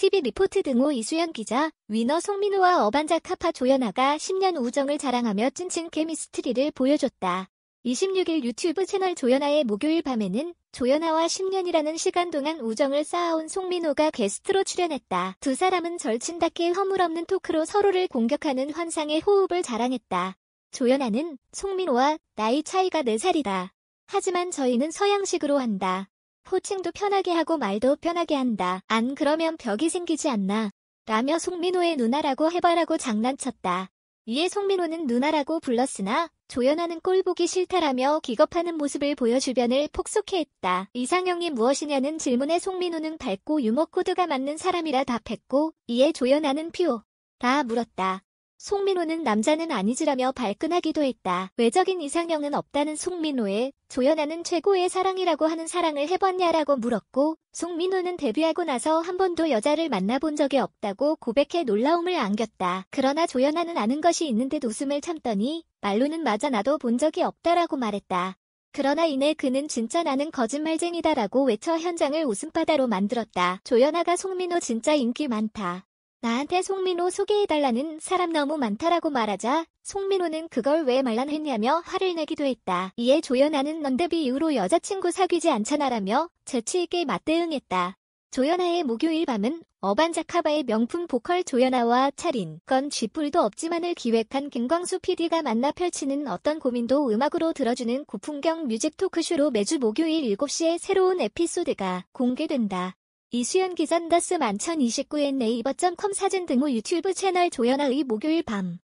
TV 리포트 등호 이수연 기자, 위너 송민호와 어반자 카파 조연아가 10년 우정을 자랑하며 찐친 케미스트리를 보여줬다. 26일 유튜브 채널 조연아의 목요일 밤에는 조연아와 10년이라는 시간 동안 우정을 쌓아온 송민호가 게스트로 출연했다. 두 사람은 절친답게 허물없는 토크로 서로를 공격하는 환상의 호흡을 자랑했다. 조연아는 송민호와 나이 차이가 4살이다. 하지만 저희는 서양식으로 한다. 호칭도 편하게 하고 말도 편하게 한다. 안 그러면 벽이 생기지 않나. 라며 송민호의 누나라고 해봐라고 장난쳤다. 이에 송민호는 누나라고 불렀으나 조연하는 꼴 보기 싫다라며 기겁하는 모습을 보여 주변을 폭소케했다. 이상형이 무엇이냐는 질문에 송민호는 밝고 유머 코드가 맞는 사람이라 답했고 이에 조연하는 표. 다 물었다. 송민호는 남자는 아니지라며 발끈하기도 했다. 외적인 이상형은 없다는 송민호에 조연아는 최고의 사랑이라고 하는 사랑을 해봤냐라고 물었고 송민호는 데뷔하고 나서 한 번도 여자를 만나본 적이 없다고 고백해 놀라움을 안겼다. 그러나 조연아는 아는 것이 있는데 웃음을 참더니 말로는 맞아 나도 본 적이 없다라고 말했다. 그러나 이내 그는 진짜 나는 거짓말쟁이다라고 외쳐 현장을 웃음바다로 만들었다. 조연아가 송민호 진짜 인기 많다. 나한테 송민호 소개해달라는 사람 너무 많다라고 말하자 송민호는 그걸 왜 말란 했냐며 화를 내기도 했다. 이에 조연아는 넌데비 이후로 여자친구 사귀지 않잖아라며 재치있게 맞대응했다. 조연아의 목요일 밤은 어반자카바의 명품 보컬 조연아와 차린 건 쥐뿔도 없지만을 기획한 김광수 PD가 만나 펼치는 어떤 고민도 음악으로 들어주는 고풍경 뮤직 토크쇼로 매주 목요일 7시에 새로운 에피소드가 공개된다. 이수연 기자 다스 만천 29엔 네이버.com 사진 등호 유튜브 채널 조연아의 목요일 밤